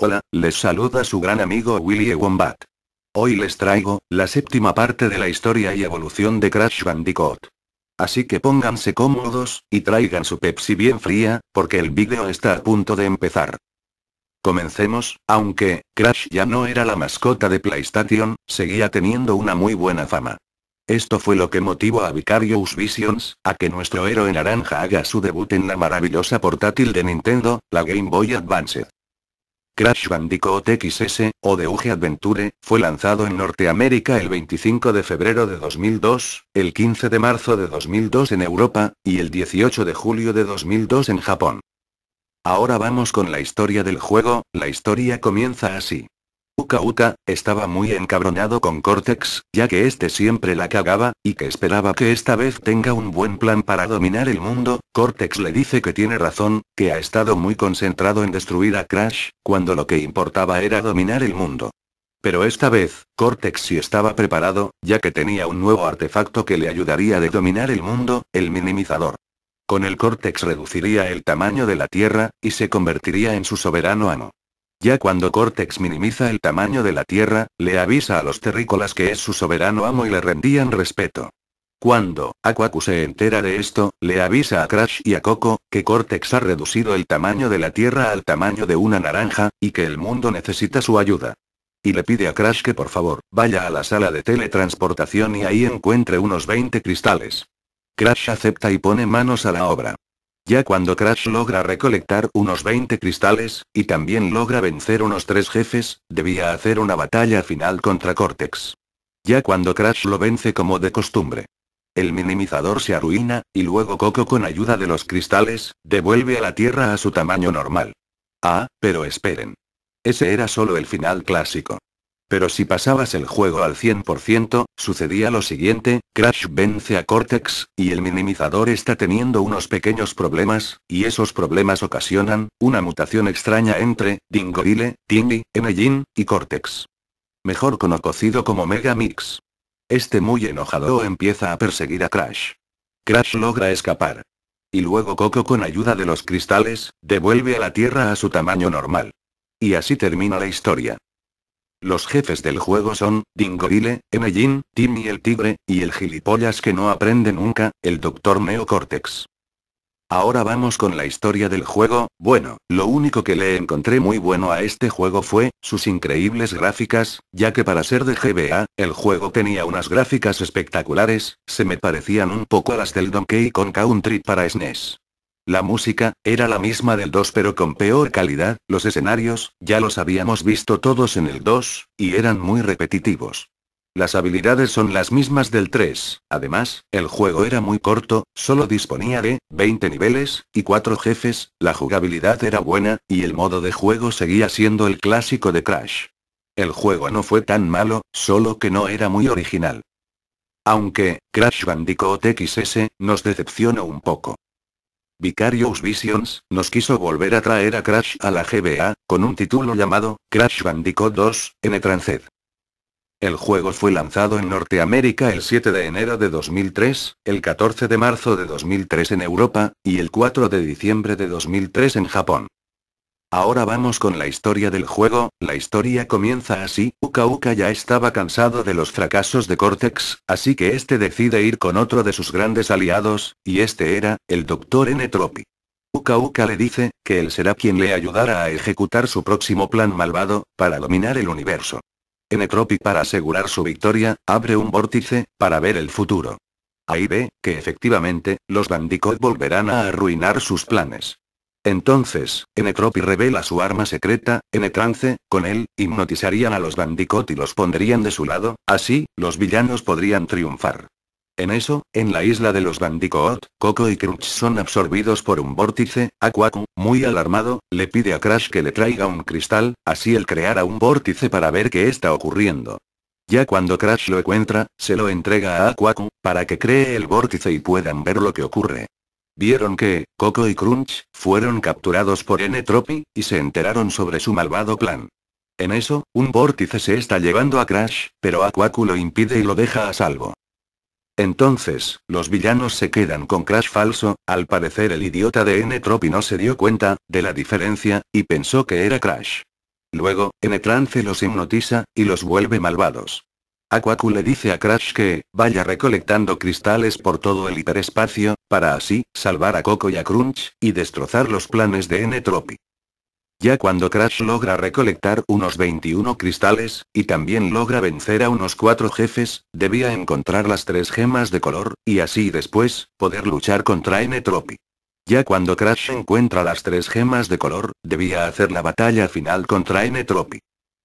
Hola, les saluda su gran amigo Willy Wombat. Hoy les traigo, la séptima parte de la historia y evolución de Crash Bandicoot. Así que pónganse cómodos, y traigan su Pepsi bien fría, porque el vídeo está a punto de empezar. Comencemos, aunque, Crash ya no era la mascota de PlayStation, seguía teniendo una muy buena fama. Esto fue lo que motivó a Vicarious Visions, a que nuestro héroe naranja haga su debut en la maravillosa portátil de Nintendo, la Game Boy Advance. Crash Bandicoot XS, o UG Adventure, fue lanzado en Norteamérica el 25 de febrero de 2002, el 15 de marzo de 2002 en Europa, y el 18 de julio de 2002 en Japón. Ahora vamos con la historia del juego, la historia comienza así. Uka Uka, estaba muy encabronado con Cortex, ya que este siempre la cagaba, y que esperaba que esta vez tenga un buen plan para dominar el mundo, Cortex le dice que tiene razón, que ha estado muy concentrado en destruir a Crash, cuando lo que importaba era dominar el mundo. Pero esta vez, Cortex sí estaba preparado, ya que tenía un nuevo artefacto que le ayudaría de dominar el mundo, el minimizador. Con el Cortex reduciría el tamaño de la Tierra, y se convertiría en su soberano amo. Ya cuando Cortex minimiza el tamaño de la Tierra, le avisa a los terrícolas que es su soberano amo y le rendían respeto. Cuando Aquaku se entera de esto, le avisa a Crash y a Coco, que Cortex ha reducido el tamaño de la Tierra al tamaño de una naranja, y que el mundo necesita su ayuda. Y le pide a Crash que por favor, vaya a la sala de teletransportación y ahí encuentre unos 20 cristales. Crash acepta y pone manos a la obra. Ya cuando Crash logra recolectar unos 20 cristales, y también logra vencer unos 3 jefes, debía hacer una batalla final contra Cortex. Ya cuando Crash lo vence como de costumbre. El minimizador se arruina, y luego Coco con ayuda de los cristales, devuelve a la Tierra a su tamaño normal. Ah, pero esperen. Ese era solo el final clásico. Pero si pasabas el juego al 100%, sucedía lo siguiente, Crash vence a Cortex, y el minimizador está teniendo unos pequeños problemas, y esos problemas ocasionan, una mutación extraña entre, Dingodile, Tingy, Mellin y Cortex. Mejor conocido como Mega Mix. Este muy enojado empieza a perseguir a Crash. Crash logra escapar. Y luego Coco con ayuda de los cristales, devuelve a la Tierra a su tamaño normal. Y así termina la historia. Los jefes del juego son, Dingorile, Emellín, Timmy el tigre, y el gilipollas que no aprende nunca, el Dr. Neocortex. Ahora vamos con la historia del juego, bueno, lo único que le encontré muy bueno a este juego fue, sus increíbles gráficas, ya que para ser de GBA, el juego tenía unas gráficas espectaculares, se me parecían un poco a las del Donkey Kong Country para SNES. La música, era la misma del 2 pero con peor calidad, los escenarios, ya los habíamos visto todos en el 2, y eran muy repetitivos. Las habilidades son las mismas del 3, además, el juego era muy corto, solo disponía de 20 niveles, y 4 jefes, la jugabilidad era buena, y el modo de juego seguía siendo el clásico de Crash. El juego no fue tan malo, solo que no era muy original. Aunque, Crash Bandicoot XS, nos decepcionó un poco. Vicarious Visions, nos quiso volver a traer a Crash a la GBA, con un título llamado, Crash Bandicoot 2, N Transed. El juego fue lanzado en Norteamérica el 7 de enero de 2003, el 14 de marzo de 2003 en Europa, y el 4 de diciembre de 2003 en Japón. Ahora vamos con la historia del juego, la historia comienza así, Uka Uka ya estaba cansado de los fracasos de Cortex, así que este decide ir con otro de sus grandes aliados, y este era, el Dr. N. Uka Uka le dice, que él será quien le ayudará a ejecutar su próximo plan malvado, para dominar el universo. N. para asegurar su victoria, abre un vórtice, para ver el futuro. Ahí ve, que efectivamente, los Bandicoot volverán a arruinar sus planes. Entonces, Enetropi revela su arma secreta, Enetrance, con él, hipnotizarían a los Bandicoot y los pondrían de su lado, así, los villanos podrían triunfar. En eso, en la isla de los Bandicoot, Coco y Crunch son absorbidos por un vórtice, Aquaku, muy alarmado, le pide a Crash que le traiga un cristal, así él creará un vórtice para ver qué está ocurriendo. Ya cuando Crash lo encuentra, se lo entrega a Aquaku, para que cree el vórtice y puedan ver lo que ocurre. Vieron que, Coco y Crunch, fueron capturados por N-Tropy, y se enteraron sobre su malvado plan. En eso, un vórtice se está llevando a Crash, pero Aquaku lo impide y lo deja a salvo. Entonces, los villanos se quedan con Crash falso, al parecer el idiota de N-Tropy no se dio cuenta, de la diferencia, y pensó que era Crash. Luego, N-Trance los hipnotiza, y los vuelve malvados. Aquaku le dice a Crash que, vaya recolectando cristales por todo el hiperespacio, para así, salvar a Coco y a Crunch, y destrozar los planes de N-Tropi. Ya cuando Crash logra recolectar unos 21 cristales, y también logra vencer a unos cuatro jefes, debía encontrar las tres gemas de color, y así después, poder luchar contra N-Tropi. Ya cuando Crash encuentra las tres gemas de color, debía hacer la batalla final contra N-Tropi.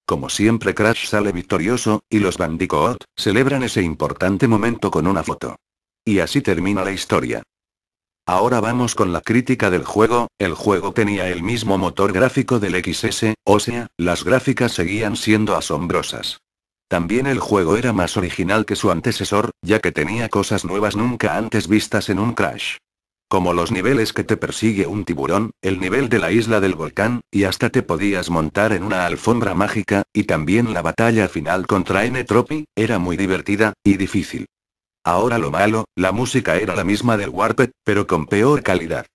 Como siempre Crash sale victorioso, y los Bandicoot, celebran ese importante momento con una foto. Y así termina la historia. Ahora vamos con la crítica del juego, el juego tenía el mismo motor gráfico del XS, o sea, las gráficas seguían siendo asombrosas. También el juego era más original que su antecesor, ya que tenía cosas nuevas nunca antes vistas en un Crash. Como los niveles que te persigue un tiburón, el nivel de la isla del volcán, y hasta te podías montar en una alfombra mágica, y también la batalla final contra n era muy divertida, y difícil. Ahora lo malo, la música era la misma del Warped, pero con peor calidad.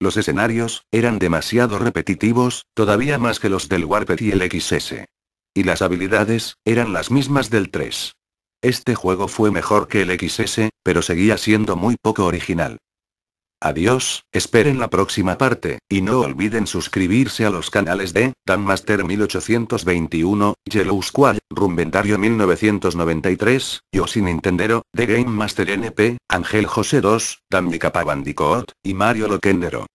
Los escenarios, eran demasiado repetitivos, todavía más que los del Warped y el XS. Y las habilidades, eran las mismas del 3. Este juego fue mejor que el XS, pero seguía siendo muy poco original. Adiós, esperen la próxima parte, y no olviden suscribirse a los canales de danmaster 1821, Yellow Squad, Rumbentario 1993, Yo Sin Intendero, The Game Master NP, Ángel José 2, Dan Bandicoot, y Mario Loquendero.